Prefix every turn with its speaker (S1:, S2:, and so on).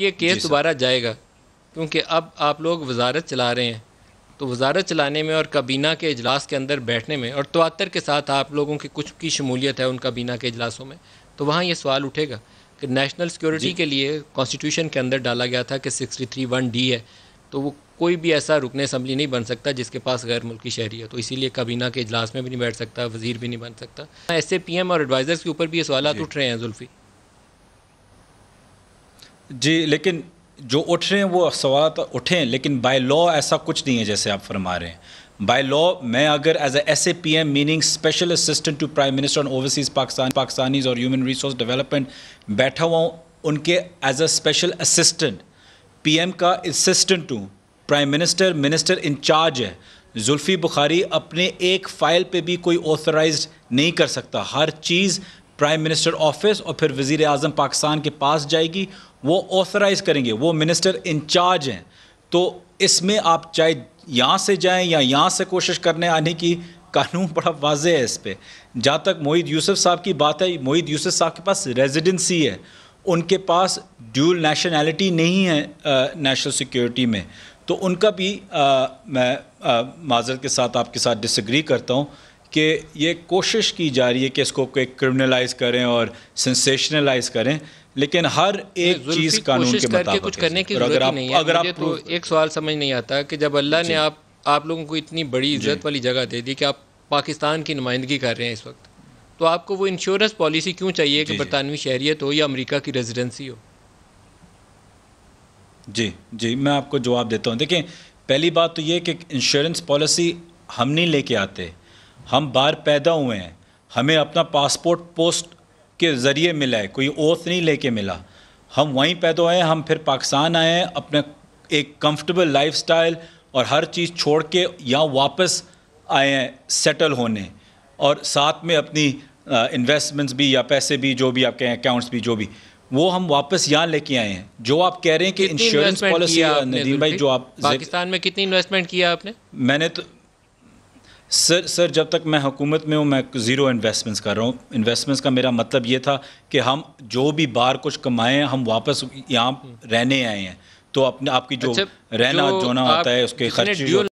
S1: ये केस दोबारा जाएगा क्योंकि अब आप लोग वजारत चला रहे हैं तो वजारत चलाने में और काबीना के अजलास के अंदर बैठने में और तोतर के साथ आप लोगों की कुछ की शमूलियत है उन काबीना के अजलासों में तो वहाँ ये सवाल उठेगा कि नेशनल सिक्योरिटी के लिए कॉन्स्टिट्यूशन के अंदर डाला गया था कि सिक्सटी थ्री वन डी है तो वो कोई भी ऐसा रुकने असम्बली नहीं बन सकता जिसके पास गैर मुल्की शहरी है तो इसीलिए काबीना के अजलास में भी नहीं बैठ सकता वजीर भी नहीं बन सकता ऐसे पी एम और एडवाइज़र्स के ऊपर भी ये सवाल उठ रहे हैं जुल्फ़ी
S2: जी लेकिन जो उठ रहे हैं वो सवाल तो हैं लेकिन बाय लॉ ऐसा कुछ नहीं है जैसे आप फरमा रहे हैं बाय लॉ मैं अगर as S A P M meaning special assistant to prime minister on overseas Pakistan Pakistanis और ह्यूमन रिसोर्स डेवलपमेंट बैठा हुआ हूँ उनके as a special assistant P M का assistant to prime minister minister incharge है जुल्फ़ी बुखारी अपने एक फ़ाइल पे भी कोई ऑथराइज नहीं कर सकता हर चीज़ प्राइम मिनिस्टर ऑफिस और फिर वज़ी अजम पाकिस्तान के पास जाएगी वो ऑथराइज़ करेंगे वो मिनिस्टर इंचार्ज हैं तो इसमें आप चाहे यहाँ से जाएं या यहाँ से कोशिश करने आने की कानून बड़ा वाज है इस पर जहाँ तक मोहित यूसुफ साहब की बात है मोहित यूसुफ साहब के पास रेजिडेंसी है उनके पास ड्यूल नेशनैलिटी नहीं है नेशनल सिक्योरिटी में तो उनका भी आ, मैं माजर के साथ आपके साथ डिसग्री करता हूँ कि ये कोशिश की जा रही है कि इसको क्रिमिनलाइज करें और सेंसेशनलाइज करें लेकिन हर एक चीज़ कानून के मुताबिक कुछ करने की अगर आप नहीं है अगर तो आप तो
S1: एक सवाल समझ नहीं आता कि जब अल्लाह ने आप आप लोगों को इतनी बड़ी इज्जत वाली जगह दे दी कि आप पाकिस्तान की नुमाइंदगी कर रहे हैं इस वक्त तो आपको वो इंश्योरेंस पॉलिसी क्यों चाहिए कि बरतानवी शहरीत हो या अमरीका की रेजिडेंसी हो
S2: जी जी मैं आपको जवाब देता हूँ देखिए पहली बात तो ये कि इंश्योरेंस पॉलिसी हम नहीं लेके आते हम बाहर पैदा हुए हैं हमें अपना पासपोर्ट पोस्ट के ज़रिए मिला है कोई ओथ नहीं लेके मिला हम वहीं पैदा हुए हैं हम फिर पाकिस्तान आए हैं अपने एक कंफर्टेबल लाइफस्टाइल और हर चीज़ छोड़ के यहाँ वापस आए हैं सेटल होने और साथ में अपनी इन्वेस्टमेंट्स भी या पैसे भी जो भी आपके अकाउंट्स भी जो भी वो हम वापस यहाँ लेके आए हैं जो आप कह रहे हैं कि इंश्योरेंस पॉलिसी नदीम भाई जो आप पाकिस्तान
S1: में कितनी इन्वेस्टमेंट किया आपने मैंने
S2: तो सर सर जब तक मैं हुकूमत में हूँ मैं ज़ीरो इन्वेस्टमेंट्स कर रहा हूँ इन्वेस्टमेंट्स का मेरा मतलब ये था कि हम जो भी बाहर कुछ कमाएं हम वापस यहाँ हम्म। रहने आए हैं तो अपने आपकी जो अच्छा, रहना जो, जो होता है उसके खर्चे